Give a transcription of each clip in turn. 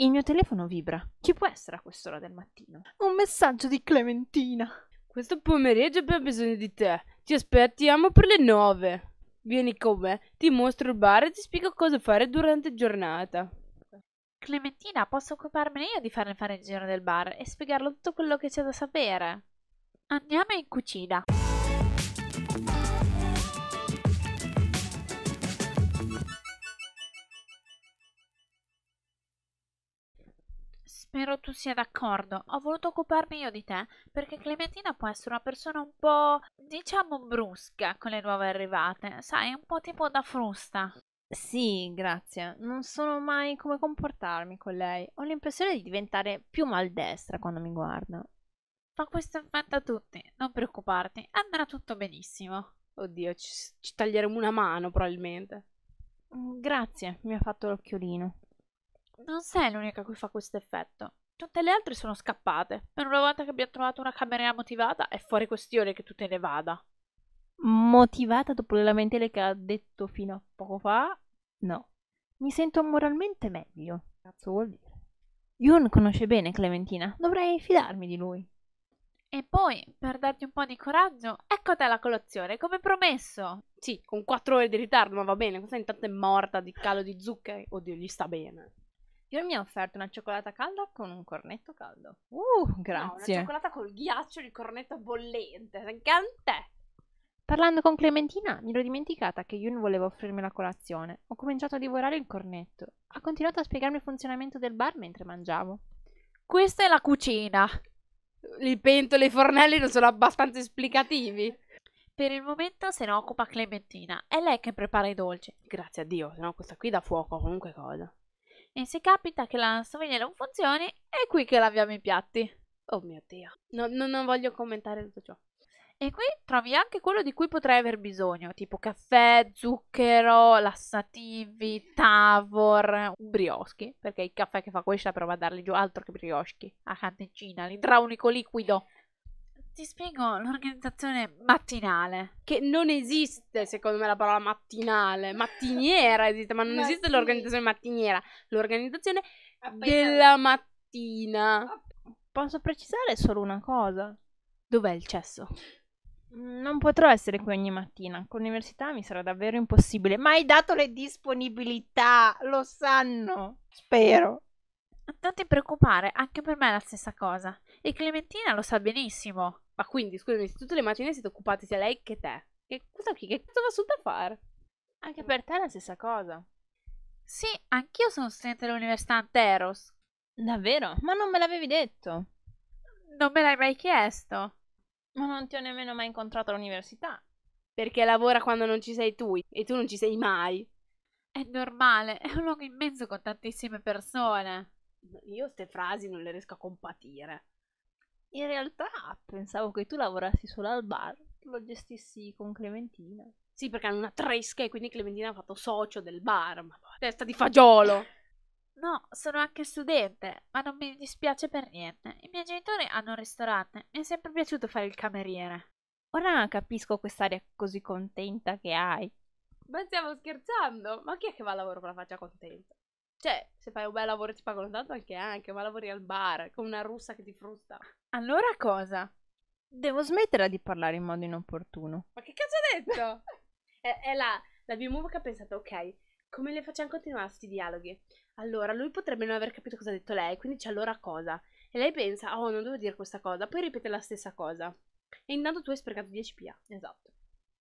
Il mio telefono vibra. Chi può essere a quest'ora del mattino? Un messaggio di Clementina. Questo pomeriggio abbiamo bisogno di te. Ti aspettiamo per le nove. Vieni con me, ti mostro il bar e ti spiego cosa fare durante la giornata. Clementina, posso occuparmene io di farne fare il giro del bar e spiegarlo tutto quello che c'è da sapere. Andiamo in cucina. Spero tu sia d'accordo. Ho voluto occuparmi io di te perché Clementina può essere una persona un po', diciamo, brusca con le nuove arrivate. Sai, un po' tipo da frusta. Sì, grazie. Non so mai come comportarmi con lei. Ho l'impressione di diventare più maldestra quando mi guarda. Fa questo effetto a tutti, non preoccuparti, andrà tutto benissimo. Oddio, ci, ci taglieremo una mano probabilmente. Mm, grazie, mi ha fatto l'occhiolino non sei l'unica a cui fa questo effetto. Tutte le altre sono scappate. Per una volta che abbia trovato una cameriera motivata, è fuori questione che tu te ne vada. Motivata dopo le lamentele che ha detto fino a poco fa? No. Mi sento moralmente meglio. Cazzo vuol dire? Yun conosce bene Clementina. Dovrei fidarmi di lui. E poi, per darti un po' di coraggio, ecco te la colazione, come promesso. Sì, con 4 ore di ritardo, ma va bene, questa intanto è morta di calo di zuccheri. Oddio, gli sta bene. Io mi ha offerto una cioccolata calda con un cornetto caldo. Uh, grazie. No, una cioccolata col ghiaccio di cornetto bollente. Gigante! Parlando con Clementina, mi ero dimenticata che Yun voleva offrirmi la colazione. Ho cominciato a divorare il cornetto. Ha continuato a spiegarmi il funzionamento del bar mentre mangiavo. Questa è la cucina. Le pentole e i fornelli non sono abbastanza esplicativi. Per il momento se ne occupa Clementina. È lei che prepara i dolci. Grazie a Dio, se no questa qui dà fuoco a qualunque cosa. E se capita che la stoviglia non funzioni, è qui che laviamo i piatti. Oh mio Dio. No, no, non voglio commentare tutto ciò. E qui trovi anche quello di cui potrai aver bisogno, tipo caffè, zucchero, lassativi, tavor, brioschi, perché il caffè che fa questa prova a darli giù altro che brioschi, a canticina, l'idraulico liquido ti spiego l'organizzazione mattinale. Che non esiste, secondo me, la parola mattinale. Mattiniera esiste, ma non Mattini. esiste l'organizzazione mattiniera. L'organizzazione Appena. della mattina. Posso precisare solo una cosa? Dov'è il cesso? Non potrò essere qui ogni mattina, con l'università mi sarà davvero impossibile, ma hai dato le disponibilità, lo sanno, spero. Non ti preoccupare, anche per me è la stessa cosa. E Clementina lo sa benissimo. Ma quindi, scusami, se tutte le mattine siete occupate sia lei che te, che cosa qui? Che cosa va su da fare? Anche per te è la stessa cosa. Sì, anch'io sono studente dell'Università Anteros. Davvero? Ma non me l'avevi detto. Non me l'hai mai chiesto. Ma non ti ho nemmeno mai incontrato all'università. Perché lavora quando non ci sei tu e tu non ci sei mai. È normale, è un luogo immenso con tantissime persone. Io queste frasi non le riesco a compatire. In realtà pensavo che tu lavorassi solo al bar, lo gestissi con Clementina. Sì, perché hanno una tresca e quindi Clementina ha fatto socio del bar. Ma testa di fagiolo! No, sono anche studente, ma non mi dispiace per niente. I miei genitori hanno un ristorante, mi è sempre piaciuto fare il cameriere. Ora capisco quest'aria così contenta che hai. Ma stiamo scherzando? Ma chi è che va al lavoro con la faccia contenta? Cioè, se fai un bel lavoro ti pagano tanto anche anche, ma lavori al bar con una russa che ti frusta. Allora cosa? Devo smetterla di parlare in modo inopportuno. Ma che cazzo ha detto? è, è la, la b che ha pensato, ok, come le facciamo continuare questi dialoghi? Allora, lui potrebbe non aver capito cosa ha detto lei, quindi c'è allora cosa? E lei pensa, oh, non devo dire questa cosa, poi ripete la stessa cosa. E intanto tu hai sprecato 10 PA. Esatto.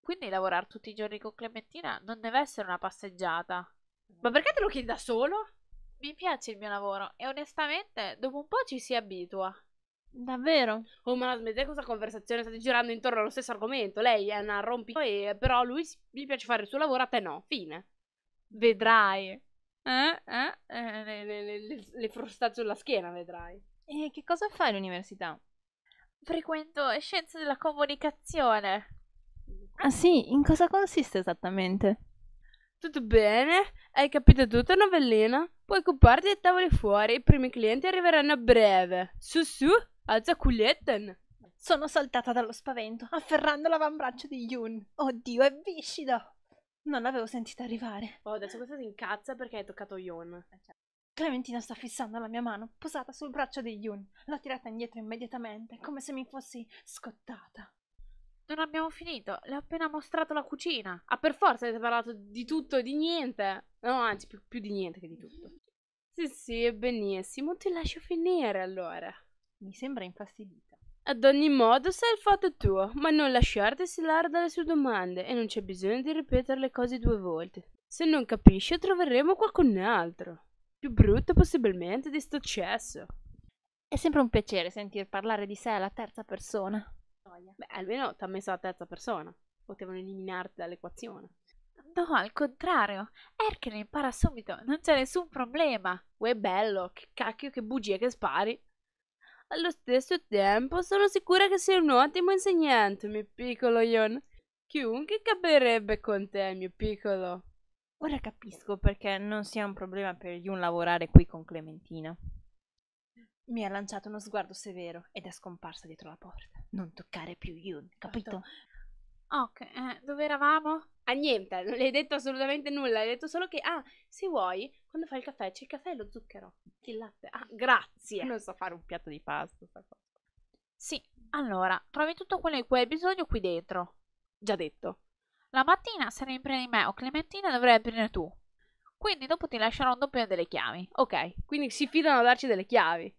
Quindi lavorare tutti i giorni con Clementina non deve essere una passeggiata. Ma perché te lo chiedi da solo? Mi piace il mio lavoro e onestamente dopo un po' ci si abitua. Davvero? Oh, ma smettete questa conversazione, state girando intorno allo stesso argomento. Lei è una rompita E, eh, però lui gli piace fare il suo lavoro, a te no. Fine. Vedrai. Eh? Eh? eh le, le, le, le frustate sulla schiena vedrai. E che cosa fai all'università? Frequento scienze della comunicazione. Ah sì? In cosa consiste esattamente? Tutto bene? Hai capito tutto, novellina? Puoi occuparti dei tavoli fuori, i primi clienti arriveranno a breve. Su su, alza culetten! Sono saltata dallo spavento, afferrando l'avambraccio di Yun. Oddio, è viscido! Non l'avevo sentita arrivare. Oh, adesso questa si incazza perché hai toccato Yun. Clementina sta fissando la mia mano, posata sul braccio di Yun. L'ho tirata indietro immediatamente, come se mi fossi scottata. Non abbiamo finito, le ho appena mostrato la cucina. Ah, per forza avete parlato di tutto e di niente. No, anzi, più, più di niente che di tutto. Sì, sì, è benissimo, ti lascio finire allora. Mi sembra infastidita. Ad ogni modo, sai il fatto tuo, ma non lasciarti sillare dalle sue domande e non c'è bisogno di ripetere le cose due volte. Se non capisci, troveremo qualcun altro. Più brutto possibilmente di sto cesso. È sempre un piacere sentir parlare di sé alla terza persona gioia. Beh, almeno ti ha messo la terza persona. Potevano eliminarti dall'equazione. No, al contrario. Erkel impara subito, non c'è nessun problema. Uè, bello, che cacchio, che bugie che spari. Allo stesso tempo, sono sicura che sei un ottimo insegnante, mio piccolo Ion. Chiunque capirebbe con te, mio piccolo. Ora capisco perché non sia un problema per Yun lavorare qui con Clementina. Mi ha lanciato uno sguardo severo ed è scomparsa dietro la porta. Non toccare più Yun, capito? Certo. Ok, eh, dove eravamo? Ah, niente, non le hai detto assolutamente nulla, hai detto solo che, ah, se vuoi, quando fai il caffè c'è il caffè e lo zucchero, il latte. Ah, grazie. Non so fare un piatto di pasta, sta cosa. Sì, allora, trovi tutto quello di cui hai bisogno qui dentro. Già detto. La mattina se ne di me o Clementina dovrai aprirne tu. Quindi dopo ti lascerò un doppio delle chiavi, ok? Quindi si fidano a darci delle chiavi.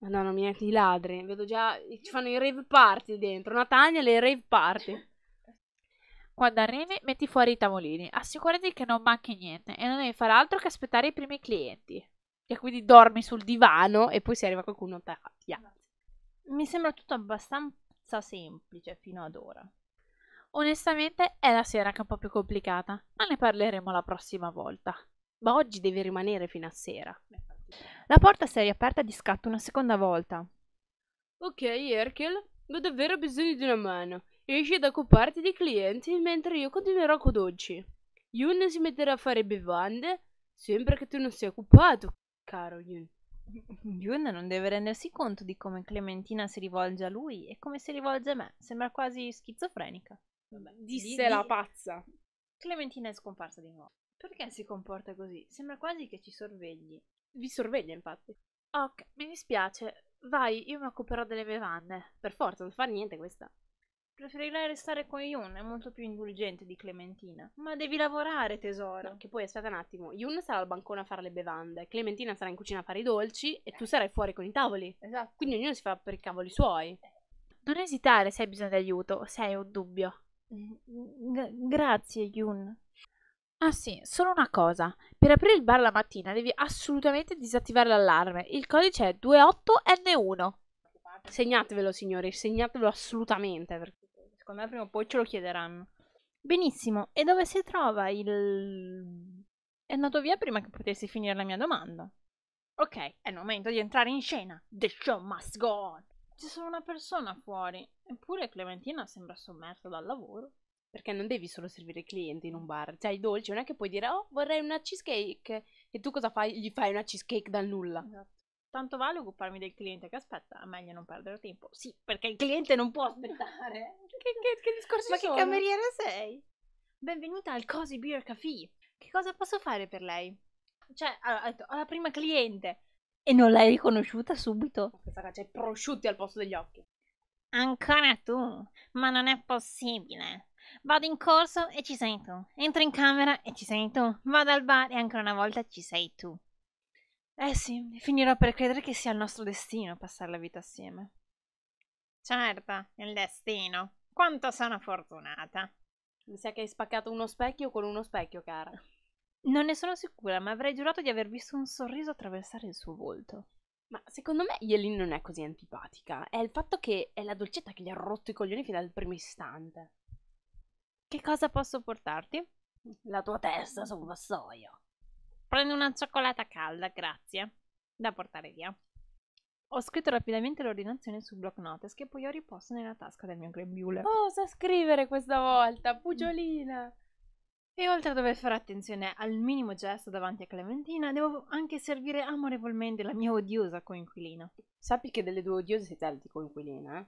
Madonna mia, i ladri. Vedo già. Ci fanno i rave party dentro. Natania le rave party. Quando arrivi, metti fuori i tavolini. Assicurati che non manchi niente e non devi fare altro che aspettare i primi clienti. E quindi dormi sul divano e poi se arriva qualcuno ti piazza. Mi sembra tutto abbastanza semplice fino ad ora. Onestamente è la sera che è un po' più complicata, ma ne parleremo la prossima volta. Ma oggi devi rimanere fino a sera. Beh. La porta si è riaperta di scatto una seconda volta. Ok, Erkel, ho davvero bisogno di una mano. Esci ad occuparti dei clienti mentre io continuerò con Dolci. Yun si metterà a fare bevande. Sembra che tu non sia occupato, caro Yun. Yun non deve rendersi conto di come Clementina si rivolge a lui e come si rivolge a me. Sembra quasi schizofrenica. Vabbè, disse di, la pazza. Clementina è scomparsa di nuovo. Perché si comporta così? Sembra quasi che ci sorvegli. Vi sorveglia, infatti. Ok, mi dispiace. Vai, io mi occuperò delle bevande. Per forza, non fa niente questa. Preferirei restare con Yun, è molto più indulgente di Clementina. Ma devi lavorare, tesoro. No, che poi aspetta un attimo. Yun sarà al bancone a fare le bevande, Clementina sarà in cucina a fare i dolci e tu sarai fuori con i tavoli. Esatto. Quindi ognuno si fa per i cavoli suoi. Non esitare se hai bisogno di aiuto o se hai un dubbio. Mm, mm, grazie, Yun. Ah sì, solo una cosa. Per aprire il bar la mattina devi assolutamente disattivare l'allarme. Il codice è 28N1. Segnatevelo, signori, segnatevelo assolutamente, perché secondo me prima o poi ce lo chiederanno. Benissimo, e dove si trova il... È andato via prima che potessi finire la mia domanda. Ok, è il momento di entrare in scena. The show must go on. C'è solo una persona fuori, eppure Clementina sembra sommersa dal lavoro. Perché non devi solo servire i clienti in un bar, cioè i dolci, non è che puoi dire oh vorrei una cheesecake e tu cosa fai? Gli fai una cheesecake dal nulla. Esatto. Tanto vale occuparmi del cliente che aspetta, È meglio non perdere tempo. Sì, perché il cliente non può aspettare. che, che, che discorsi Ma sono? che cameriera sei? Benvenuta al Cozy Beer Café. Che cosa posso fare per lei? Cioè, allora, ho detto, ho la prima cliente. E non l'hai riconosciuta subito? Oh, questa caccia c'hai prosciutti al posto degli occhi. Ancora tu? Ma non è possibile. Vado in corso e ci sei tu. Entro in camera e ci sei tu. Vado al bar e ancora una volta ci sei tu. Eh sì, finirò per credere che sia il nostro destino passare la vita assieme. Certo, il destino. Quanto sono fortunata. Mi sa che hai spaccato uno specchio con uno specchio, cara. Non ne sono sicura, ma avrei giurato di aver visto un sorriso attraversare il suo volto. Ma secondo me Yelin non è così antipatica. È il fatto che è la dolcetta che gli ha rotto i coglioni fin dal primo istante. Che cosa posso portarti? La tua testa su un vassoio. Prendo una cioccolata calda, grazie. Da portare via. Ho scritto rapidamente l'ordinazione su block notice che poi ho riposto nella tasca del mio grembiule. Oh, sa scrivere questa volta, bugiolina! Mm. E oltre a dover fare attenzione al minimo gesto davanti a Clementina, devo anche servire amorevolmente la mia odiosa coinquilina. Sappi che delle due odiose sei te la coinquilina, eh?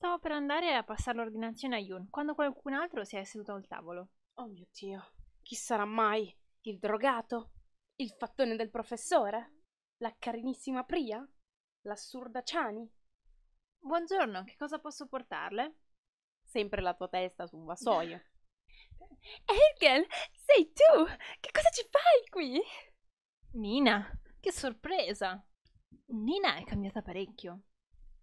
Stavo per andare a passare l'ordinazione a Yun, quando qualcun altro si è seduto al tavolo. Oh mio Dio, chi sarà mai? Il drogato? Il fattone del professore? La carinissima Priya? L'assurda Chani? Buongiorno, che cosa posso portarle? Sempre la tua testa su un vassoio. Elgel, sei tu! Che cosa ci fai qui? Nina, che sorpresa! Nina è cambiata parecchio.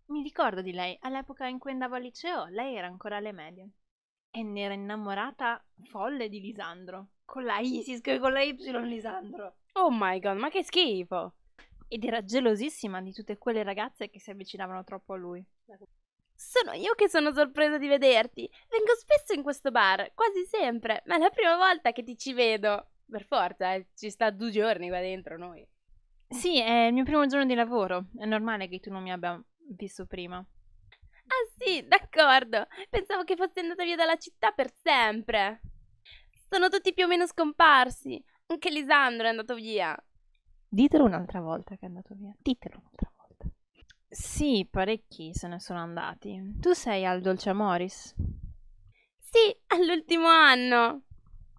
Mi ricordo di lei all'epoca in cui andavo al liceo, lei era ancora alle medie. E ne era innamorata folle di Lisandro. Con la I si scrive con la Y Lisandro. Oh my god, ma che schifo! Ed era gelosissima di tutte quelle ragazze che si avvicinavano troppo a lui. Sono io che sono sorpresa di vederti. Vengo spesso in questo bar, quasi sempre, ma è la prima volta che ti ci vedo. Per forza, eh, ci sta due giorni qua dentro noi. Sì, è il mio primo giorno di lavoro. È normale che tu non mi abbia visto prima. Ah sì, d'accordo. Pensavo che fosse andata via dalla città per sempre. Sono tutti più o meno scomparsi. Anche Lisandro è andato via. Ditelo un'altra volta che è andato via. Ditelo un'altra volta. Sì, parecchi se ne sono andati. Tu sei al Dolce Amoris? Sì, all'ultimo anno.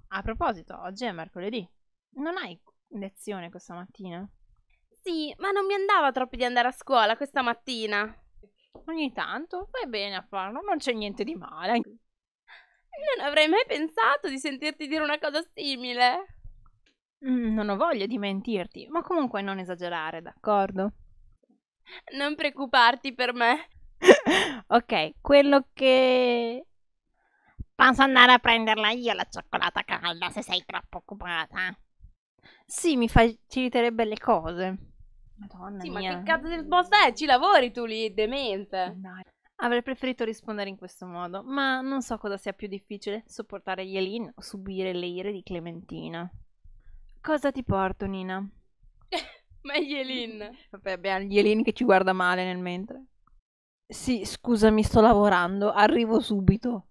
A proposito, oggi è mercoledì. Non hai lezione questa mattina? Sì, ma non mi andava troppo di andare a scuola questa mattina. Ogni tanto vai bene a farlo, non c'è niente di male. Non avrei mai pensato di sentirti dire una cosa simile. Mm, non ho voglia di mentirti, ma comunque non esagerare, d'accordo? Non preoccuparti per me. ok, quello che... Posso andare a prenderla io la cioccolata calda se sei troppo occupata. Sì, mi faciliterebbe le cose. Madonna sì, mia. ma che cazzo di risposta è? Ci lavori tu lì, demente. Dai. Avrei preferito rispondere in questo modo, ma non so cosa sia più difficile, sopportare Yelin o subire le ire di Clementina. Cosa ti porto, Nina? ma è Yelin. Vabbè, abbiamo Yelin che ci guarda male nel mentre. Sì, scusami, sto lavorando, arrivo subito.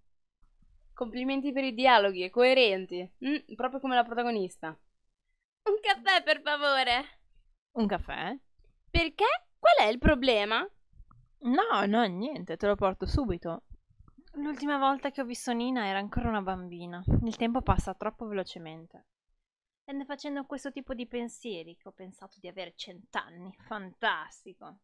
Complimenti per i dialoghi, coerenti, mm, proprio come la protagonista. Un caffè, per favore. Un caffè? Perché? Qual è il problema? No, no, niente, te lo porto subito. L'ultima volta che ho visto Nina era ancora una bambina. Il tempo passa troppo velocemente. Venne facendo questo tipo di pensieri che ho pensato di avere cent'anni. Fantastico.